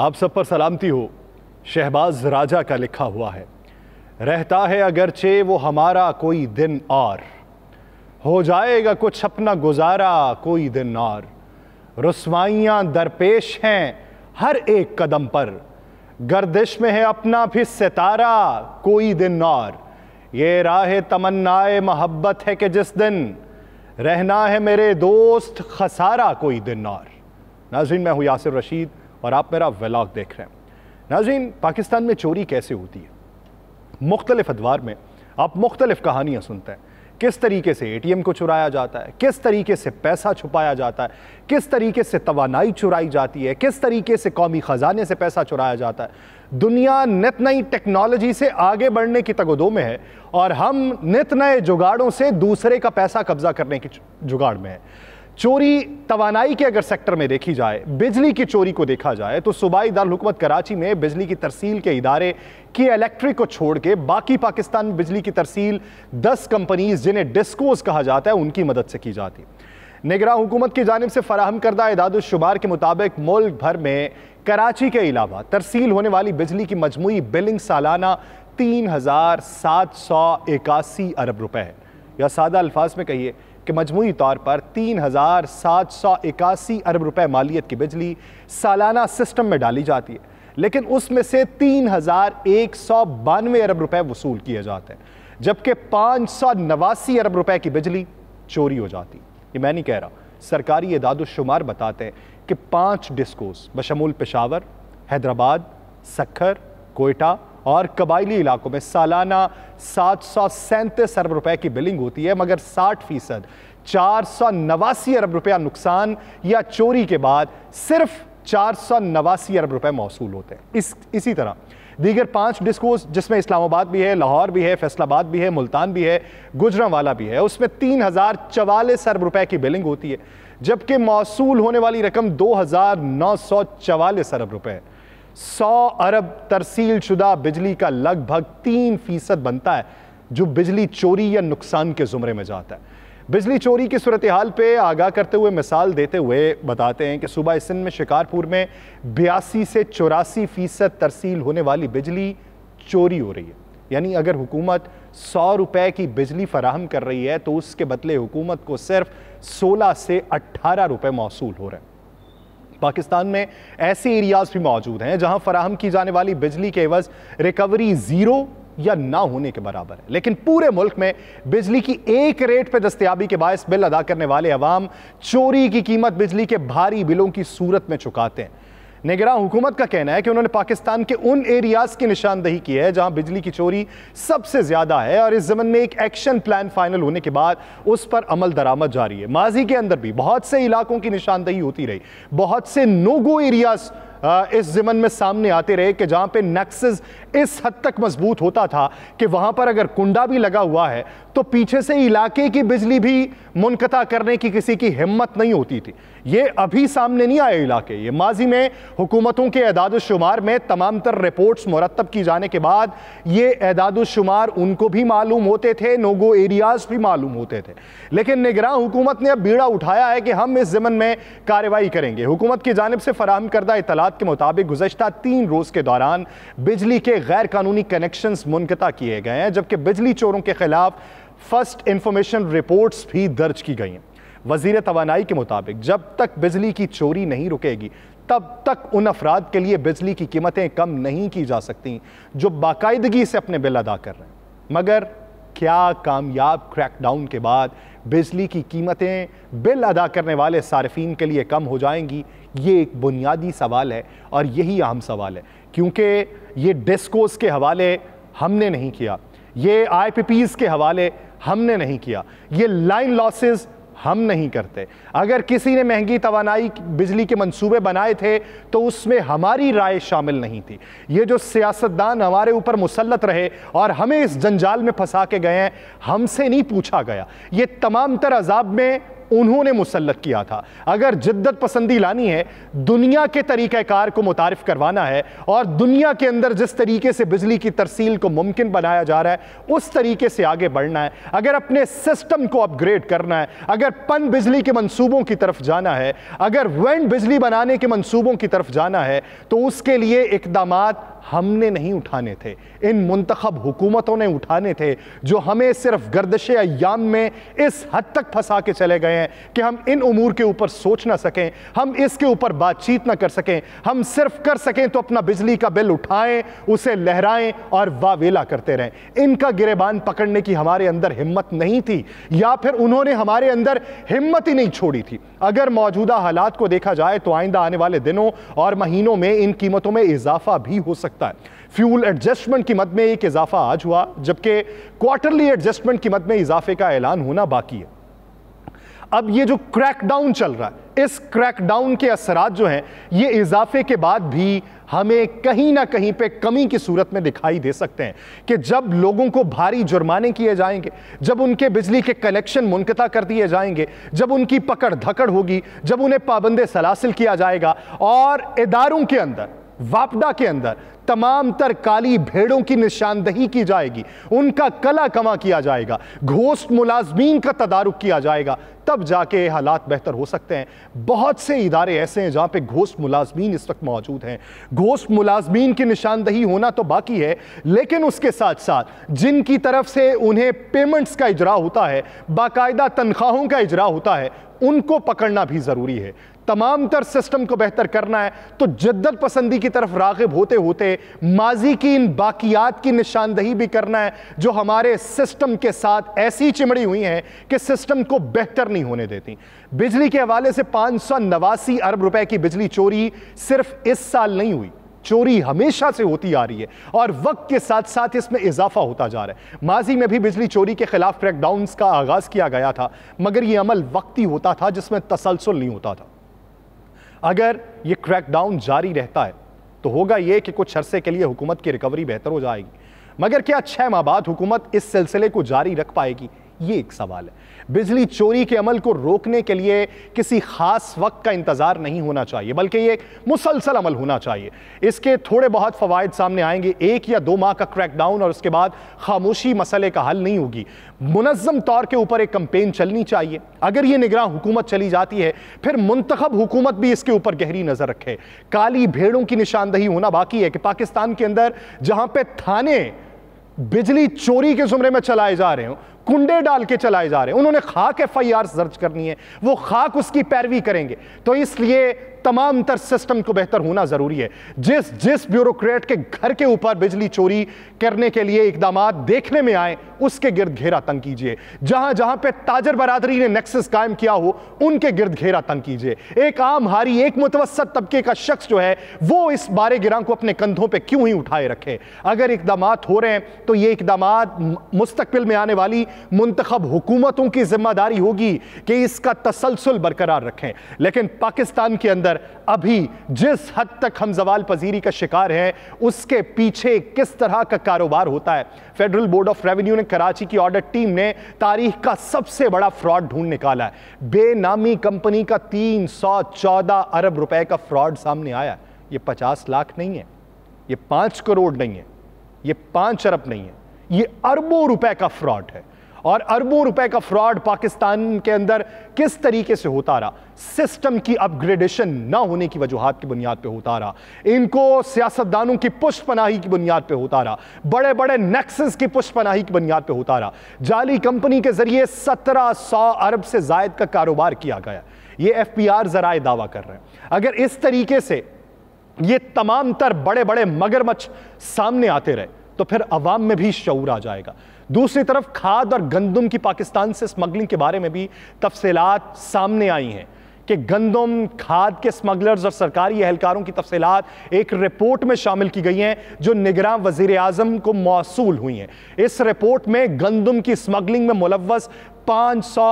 आप सब पर सलामती हो शहबाज राजा का लिखा हुआ है रहता है अगरचे वो हमारा कोई दिन और हो जाएगा कुछ अपना गुजारा कोई दिन और रसवाइयाँ दरपेश हैं हर एक कदम पर गर्दिश में है अपना भी सितारा कोई दिन और ये राह तमन्नाए मोहब्बत है कि जिस दिन रहना है मेरे दोस्त खसारा कोई दिन और नाजिन मैं हूँ यासिर रशीद और आप मेरा व्लाग देख रहे हैं नाजीन पाकिस्तान में चोरी कैसे होती है मुख्तलिफ अदवार में आप मुख्तलिफ कहानियाँ सुनते हैं किस तरीके से एटीएम को चुराया जाता है किस तरीके से पैसा छुपाया जाता है किस तरीके से तोानाई चुराई जाती है किस तरीके से कौमी ख़जाने से पैसा चुराया जाता है दुनिया नित नई टेक्नोलॉजी से आगे बढ़ने की तगोदो में है और हम नित नए जुगाड़ों से दूसरे का पैसा कब्जा करने की जुगाड़ में है चोरी तोानाई के अगर सेक्टर में देखी जाए बिजली की चोरी को देखा जाए तो सूबाई दारकूमत कराची में बिजली की तरसील के इदारे की इलेक्ट्रिक को छोड़ के बाकी पाकिस्तान बिजली की तरसील दस कंपनीज जिन्हें डिस्कोज कहा जाता है उनकी मदद से की जाती निगरा हुकूमत की जानब से फराहम करदा इदादुलशुमार के मुताबिक मुल्क भर में कराची के अलावा तरसील होने वाली बिजली की मजमू बिलिंग सालाना तीन हज़ार सात सौ इक्यासी अरब रुपये है या सादा अल्फाज में कहिए कि मजमू तौर पर तीन हज़ार सात सौ इक्यासी अरब रुपये मालियत की बिजली सालाना सिस्टम में डाली जाती है लेकिन उसमें से तीन हज़ार एक सौ बानवे अरब रुपये वसूल किए जाते हैं जबकि पाँच सौ नवासी अरब रुपये की बिजली चोरी हो जाती ये मैं नहीं कह रहा सरकारी इदादोशुमार बताते हैं कि पाँच डिस्कोस बशमूल पेशावर हैदराबाद सखर कोयटा और कबायली इलाकों में सालाना सात सौ सैंतीस अरब रुपए की बिलिंग होती है मगर साठ फीसद चार सौ नवासी अरब रुपया नुकसान या चोरी के बाद सिर्फ चार सौ नवासी अरब रुपए मौसू होते हैं इस इसी तरह दीगर पांच डिस्कोस जिसमें इस्लामाबाद भी है लाहौर भी है फैसलाबाद भी है मुल्तान भी है गुजरावाला भी है उसमें तीन हज़ार चवालीस अरब रुपए की बिलिंग होती है जबकि मौसू होने वाली रकम दो हज़ार नौ सौ चवालीस अरब रुपए है सौ अरब तरसील शुदा बिजली का लगभग तीन फीसद बनता है जो बिजली चोरी या नुकसान के ज़ुमरे में जाता है बिजली चोरी की सूरत हाल पर आगाह करते हुए मिसाल देते हुए बताते हैं कि सुबह सिंध में शिकारपुर में बयासी से चौरासी फ़ीसद तरसील होने वाली बिजली चोरी हो रही है यानी अगर हुकूमत सौ रुपए की बिजली फराहम कर रही है तो उसके बदले हुकूमत को सिर्फ सोलह से अट्ठारह रुपए मौसू हो रहे हैं पाकिस्तान में ऐसे एरियाज भी मौजूद हैं जहां फराहम की जाने वाली बिजली के एवज रिकवरी ज़ीरो या ना होने के बराबर है लेकिन पूरे मुल्क में बिजली की एक रेट पर दस्तियाबी के बायस बिल अदा करने वाले अवाम चोरी की कीमत बिजली के भारी बिलों की सूरत में चुकाते हैं निगरा हुकूमत का कहना है कि उन्होंने पाकिस्तान के उन एरियाज की निशानदही की है जहां बिजली की चोरी सबसे ज़्यादा है और इस ज़मन में एक एक्शन प्लान फाइनल होने के बाद उस पर अमल दरामद जारी है माजी के अंदर भी बहुत से इलाकों की निशानदही होती रही बहुत से नोगो एरियाज़ इस ज़मन में सामने आते रहे कि जहां पे नक्सस इस हद तक मजबूत होता था कि वहां पर अगर कुंडा भी लगा हुआ है तो पीछे से इलाके की बिजली भी मुनकता करने की किसी की हिम्मत नहीं होती थी ये अभी सामने नहीं आए इलाके ये माजी में हुकूमतों के एदाद शुमार में तमाम तर रिपोर्ट्स मुरतब की जाने के बाद ये एदाद शुमार उनको भी मालूम होते थे नोगो एरियाज भी मालूम होते थे लेकिन निगरान हुकूमत ने अब बीड़ा उठाया है कि हम इस ज़मन में कार्रवाई करेंगे हुकूमत की जानब से फराहम करदा इतलात के मुताबिक गुजशत तीन रोज़ के दौरान बिजली के गैर कानूनी कनेक्शन मुनकता किए गए हैं जबकि बिजली चोरों के खिलाफ फर्स्ट इंफॉर्मेशन रिपोर्ट्स भी दर्ज की गई हैं वजीर तोानाई के मुताबिक जब तक बिजली की चोरी नहीं रुकेगी तब तक उन अफराद के लिए बिजली की कीमतें कम नहीं की जा सकती जो बाकायदगी से अपने बिल अदा कर रहे हैं मगर क्या कामयाब क्रैकडाउन के बाद बिजली की कीमतें बिल अदा करने वाले सार्फिन के लिए कम हो जाएंगी ये एक बुनियादी सवाल है और यही अहम सवाल है क्योंकि ये डिस्कोस के हवाले हमने नहीं किया ये आई के हवाले हमने नहीं किया ये लाइन लॉसेस हम नहीं करते अगर किसी ने महंगी तोानाई बिजली के मंसूबे बनाए थे तो उसमें हमारी राय शामिल नहीं थी ये जो सियासतदान हमारे ऊपर मुसलत रहे और हमें इस जंजाल में फंसा के गए हैं हमसे नहीं पूछा गया ये तमाम तर अजाब में उन्होंने मुसलत किया था अगर जिद्दत पसंदी लानी है दुनिया के तरीक़ार को मुतारफ़ करवाना है और दुनिया के अंदर जिस तरीके से बिजली की तरसील को मुमकिन बनाया जा रहा है उस तरीके से आगे बढ़ना है अगर अपने सिस्टम को अपग्रेड करना है अगर पन बिजली के मनसूबों की तरफ जाना है अगर वेंड बिजली बनाने के मनसूबों की तरफ जाना है तो उसके लिए इकदाम हमने नहीं उठाने थे इन मुंतखब हुकूमतों ने उठाने थे जो हमें सिर्फ गर्दश अयाम में इस हद तक फंसा के चले गए हैं कि हम इन उमूर के ऊपर सोच ना सकें हम इसके ऊपर बातचीत ना कर सकें हम सिर्फ कर सकें तो अपना बिजली का बिल उठाएं उसे लहराएं और वावेला करते रहें इनका गिरेबान पकड़ने की हमारे अंदर हिम्मत नहीं थी या फिर उन्होंने हमारे अंदर हिम्मत ही नहीं छोड़ी थी अगर मौजूदा हालात को देखा जाए तो आइंदा आने वाले दिनों और महीनों में इन कीमतों में इजाफा भी हो सकता सकता है फ्यूल एडजस्टमेंट की मद में एक इजाफा आज हुआ जबकि क्वार्टरली एडजस्टमेंट की मद में इजाफे का ऐलान होना बाकी है अब ये जो क्रैकडाउन चल रहा है इस क्रैकडाउन के असरात जो हैं ये इजाफे के बाद भी हमें कहीं ना कहीं पे कमी की सूरत में दिखाई दे सकते हैं कि जब लोगों को भारी जुर्माने किए जाएंगे जब उनके बिजली के कनेक्शन मुनकता कर दिए जाएंगे जब उनकी पकड़ धकड़ होगी जब उन्हें पाबंद सलासिल किया जाएगा और इदारों के अंदर वापडा के अंदर तमाम तर काली भेड़ों की निशानदही की जाएगी उनका कला कमा किया जाएगा घोष्ट मुलाजमीन का तदारुक किया जाएगा तब जाके हालात बेहतर हो सकते हैं बहुत से इदारे ऐसे हैं जहाँ पे घोष्ट मुलाजमीन इस वक्त मौजूद हैं घोष्ट मुलाजमीन की निशानदही होना तो बाकी है लेकिन उसके साथ साथ जिनकी तरफ से उन्हें पेमेंट्स का इजरा होता है बाकायदा तनख्वाहों का इजरा होता है उनको पकड़ना भी ज़रूरी है तमाम तर सिस्टम को बेहतर करना है तो जद्दत पसंदी की तरफ रागब होते होते माजी की इन बाकियात की निशानदही भी करना है जो हमारे सिस्टम के साथ ऐसी चिमड़ी हुई हैं कि सिस्टम को बेहतर नहीं होने देती बिजली के हवाले से पाँच सौ नवासी अरब रुपए की बिजली चोरी सिर्फ इस साल नहीं हुई चोरी हमेशा से होती आ रही है और वक्त के साथ साथ इसमें इजाफा होता जा रहा है माजी में भी बिजली चोरी के खिलाफ क्रैकडाउन का आगाज किया गया था मगर यह अमल वक्ती होता था जिसमें तसलसल नहीं होता था अगर ये क्रैकडाउन जारी रहता है तो होगा ये कि कुछ अरसे के लिए हुकूमत की रिकवरी बेहतर हो जाएगी मगर क्या छः माह बाद हुकूमत इस सिलसिले को जारी रख पाएगी ये एक सवाल है बिजली चोरी के अमल को रोकने के लिए किसी खास वक्त का इंतज़ार नहीं होना चाहिए बल्कि ये मुसलसल अमल होना चाहिए इसके थोड़े बहुत फवायद सामने आएंगे एक या दो माह का क्रैकडाउन और उसके बाद खामोशी मसले का हल नहीं होगी मुनज़म तौर के ऊपर एक कंपेन चलनी चाहिए अगर ये निगरान हुकूमत चली जाती है फिर मुंतब हुकूमत भी इसके ऊपर गहरी नज़र रखे काली भेड़ों की निशानदही होना बाकी है कि पाकिस्तान के अंदर जहां पर थाने बिजली चोरी के जुमरे में चलाए जा रहे हो कुंडे डाल के चलाए जा रहे हैं उन्होंने खाक एफ आई आर दर्ज करनी है वो खाक उसकी पैरवी करेंगे तो इसलिए तमाम तर सिस्टम को बेहतर होना ज़रूरी है जिस जिस ब्यूरोक्रेट के घर के ऊपर बिजली चोरी करने के लिए इकदाम देखने में आए उसके गिर्द घेरा तंग कीजिए जहां जहां पे ताजर बरादरी ने नेक्सस कायम किया हो उनके गिर्द घेरा तंग कीजिए एक आम हारी एक मुतवसत तबके का शख्स जो है वो इस बारे गिरा को अपने कंधों पर क्यों ही उठाए रखे अगर इकदाम हो रहे हैं तो ये इकदाम मुस्तबिल में आने वाली मुंतब हुकूमतों की जिम्मेदारी होगी कि इसका तसलसल बरकरार रखें लेकिन पाकिस्तान के अंदर अभी जिस हद तक हम जवाल पजीरी का शिकार हैं उसके पीछे किस तरह का कारोबार होता है फेडरल बोर्ड ऑफ रेवेन्यू ने कराची की ऑडिट टीम ने तारीख का सबसे बड़ा फ्रॉड ढूंढ निकाला है बेनामी कंपनी का 314 अरब रुपए का फ्रॉड सामने आया ये 50 लाख नहीं है ये 5 करोड़ नहीं है ये 5 अरब नहीं है ये अरबों रुपए का फ्रॉड है और अरबों रुपए का फ्रॉड पाकिस्तान के अंदर किस तरीके से होता रहा सिस्टम की अपग्रेडेशन ना होने की वजूहत की बुनियाद पे होता रहा इनको सियासतदानों की पुष्ट पनाही की बुनियाद पे होता रहा बड़े बड़े नेक्सस की पुष्ट पनाही की बुनियाद पे होता रहा जाली कंपनी के जरिए सत्रह सौ अरब से जायद का कारोबार किया गया ये एफ पी आर जराए दावा कर रहे हैं अगर इस तरीके से ये तमाम तर बड़े बड़े मगरमच्छ सामने आते रहे तो फिर अवाम में भी शऊर आ जाएगा दूसरी तरफ खाद और गंदम की पाकिस्तान से स्मगलिंग के बारे में भी तफसलत सामने आई हैं कि गंदम खाद के स्मगलर्स और सरकारी एहलकारों की तफसीत एक रिपोर्ट में शामिल की गई हैं जो निगरान वजीर अजम को मौसू हुई हैं इस रिपोर्ट में गंदम की स्मगलिंग में मुलवस पाँच सौ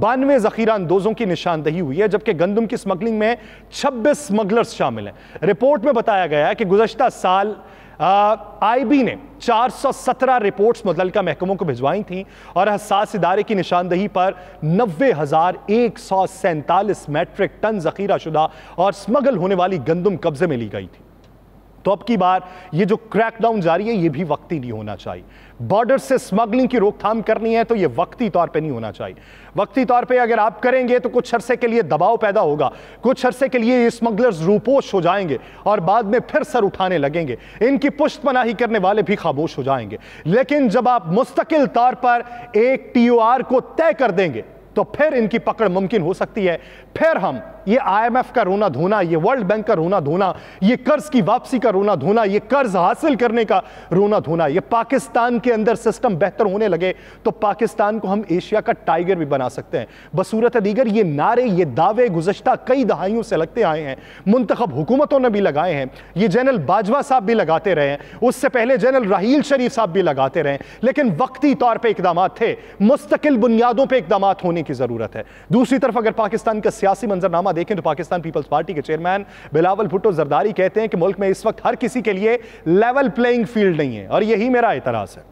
बानवे ज़ख़ीरा अंदोज़ों की निशानदही हुई है जबकि गंदम की स्मगलिंग में छब्बीस स्मगलर्स शामिल हैं रिपोर्ट में बताया गया है कि गुजशत साल आईबी ने 417 रिपोर्ट्स मुतलका महकमों को भिजवाई थी और हसास इदारे की निशानदही पर नब्बे हज़ार एक सौ सैंतालीस मैट्रिक टन जखीरा शुदा और स्मगल होने वाली गंदम कब्जे में ली गई थी तो अब की बार ये जो क्रैकडाउन जारी है ये भी वक्ती नहीं होना चाहिए बॉर्डर से स्मगलिंग की रोकथाम करनी है तो ये वक्ती तौर पे नहीं होना चाहिए वक्ती तौर पे अगर आप करेंगे तो कुछ अरसे के लिए दबाव पैदा होगा कुछ अरसे के लिए ये स्मगलर्स रूपोश हो जाएंगे और बाद में फिर सर उठाने लगेंगे इनकी पुष्ट मनाही करने वाले भी खामोश हो जाएंगे लेकिन जब आप मुस्तकिल तौर पर एक टी को तय कर देंगे तो फिर इनकी पकड़ मुमकिन हो सकती है फिर हम ये आईएमएफ का रोना धोना ये वर्ल्ड बैंक का रोना धोना ये कर्ज की वापसी का रोना धोना ये कर्ज हासिल करने का रोना धोना ये पाकिस्तान के अंदर सिस्टम बेहतर होने लगे तो पाकिस्तान को हम एशिया का टाइगर भी बना सकते हैं बसूरत दीगर ये नारे ये दावे गुजशत कई दहाइयों से लगते आए हैं मुंतब हुकूमतों ने भी लगाए हैं ये जनरल बाजवा साहब भी लगाते रहे हैं उससे पहले जनरल राहील शरीफ साहब भी लगाते रहे लेकिन वक्ती तौर पर इकदाम थे मुस्तकिल बुनियादों पर इकदाम होने की ज़रूरत है दूसरी तरफ अगर पाकिस्तान का सियासी मंजरनामा नामा देखें तो पाकिस्तान पीपल्स पार्टी के चेयरमैन बिलावल भुट्टो जरदारी कहते हैं कि मुल्क में इस वक्त हर किसी के लिए लेवल प्लेइंग फील्ड नहीं है और यही मेरा एतराज़ है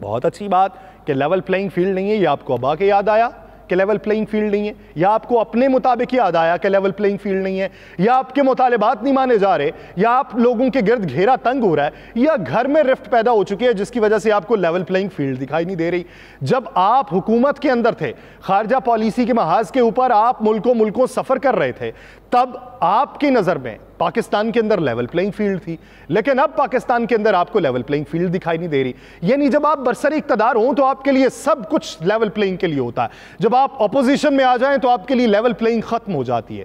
बहुत अच्छी बात कि लेवल प्लेइंग फील्ड नहीं है ये आपको अब आके याद आया के लेवल प्लेइंग फील्ड नहीं है या आपको अपने मुताबिक ही अदाया के लेवल प्लेइंग फील्ड नहीं है या आपके मुतालबात नहीं माने जा रहे या आप लोगों के गिर्द घेरा तंग हो रहा है या घर में रिफ्ट पैदा हो चुकी है जिसकी वजह से आपको लेवल प्लेइंग फील्ड दिखाई नहीं दे रही जब आप हुकूमत के अंदर थे खारजा पॉलिसी के महाज के ऊपर आप मुल्कों मुल्कों सफ़र कर रहे थे तब आपकी नज़र में पाकिस्तान के अंदर लेवल प्लेइंग फील्ड थी लेकिन अब पाकिस्तान के अंदर आपको लेवल प्लेइंग फील्ड दिखाई नहीं दे रही यानी जब आप बरसर इकतदार हों तो आपके लिए सब कुछ लेवल प्लेइंग के लिए होता है जब आप अपोजिशन में आ जाएं तो आपके लिए लेवल प्लेइंग ख़त्म हो जाती है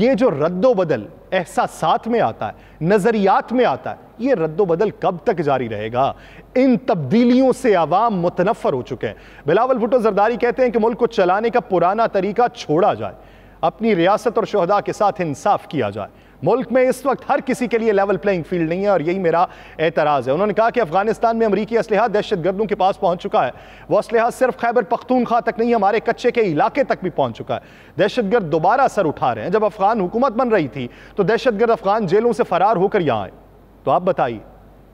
ये जो रद्दोबदल बदल एहसास में आता है नज़रियात में आता है ये रद्दोबदल कब तक जारी रहेगा इन तब्दीलियों से आवाम मुतनफ़र हो चुके हैं बिलावल भुटो जरदारी कहते हैं कि मुल्क को चलाने का पुराना तरीका छोड़ा जाए अपनी रियासत और शहदा के साथ इंसाफ किया जाए मुल्क में इस वक्त हर किसी के लिए लेवल प्लेइंग फील्ड नहीं है और यही मेरा एतराज़ है उन्होंने कहा कि अफगानिस्तान में अमरीकी असलहा दहशत गर्दों के पास पहुँच चुका है वह असलहा सिर्फ खैबर पख्तूनखा तक नहीं हमारे कच्चे के इलाके तक भी पहुँच चुका है दहशत गर्द दोबारा असर उठा रहे हैं जब अफगान हुकूमत बन रही थी तो दहशत गर्द अफगान जेलों से फरार होकर यहाँ आए तो आप बताइए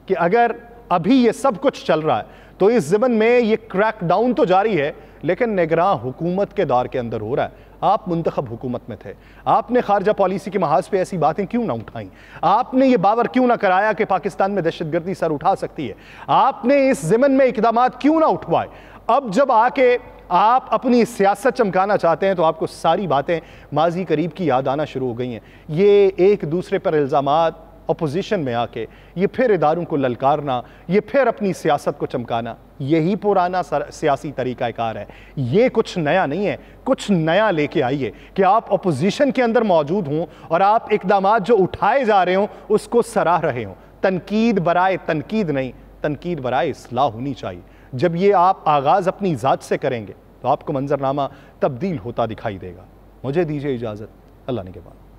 कि अगर अभी ये सब कुछ चल रहा है तो इस ज़िमन में ये क्रैक डाउन तो जारी है लेकिन निगरान हुकूमत के दौर के अंदर हो रहा है आप मुंतखब हुकूमत में थे आपने खारजा पॉलिसी के महाज पे ऐसी बातें क्यों ना उठाईं आपने ये बावर क्यों ना कराया कि पाकिस्तान में दहशतगर्दी सर उठा सकती है आपने इस जमन में इकदाम क्यों ना उठवाए अब जब आके आप अपनी सियासत चमकाना चाहते हैं तो आपको सारी बातें माजी करीब की याद आना शुरू हो गई हैं ये एक दूसरे पर इल्ज़ाम अपोजिशन में आके ये फिर इदारों को ललकारना ये फिर अपनी सियासत को चमकाना यही पुराना सियासी तरीक़ाकार है ये कुछ नया नहीं है कुछ नया लेके आइए कि आप अपोजिशन के अंदर मौजूद हों और आप इकदाम जो उठाए जा रहे हों उसको सराह रहे हों तनकीद बरए तनकीद नहीं तनकीद बरए असलाह होनी चाहिए जब ये आप आगाज़ अपनी ज़ात से करेंगे तो आपको मंजरनामा तब्दील होता दिखाई देगा मुझे दीजिए इजाज़त अल्लाह ने के बाद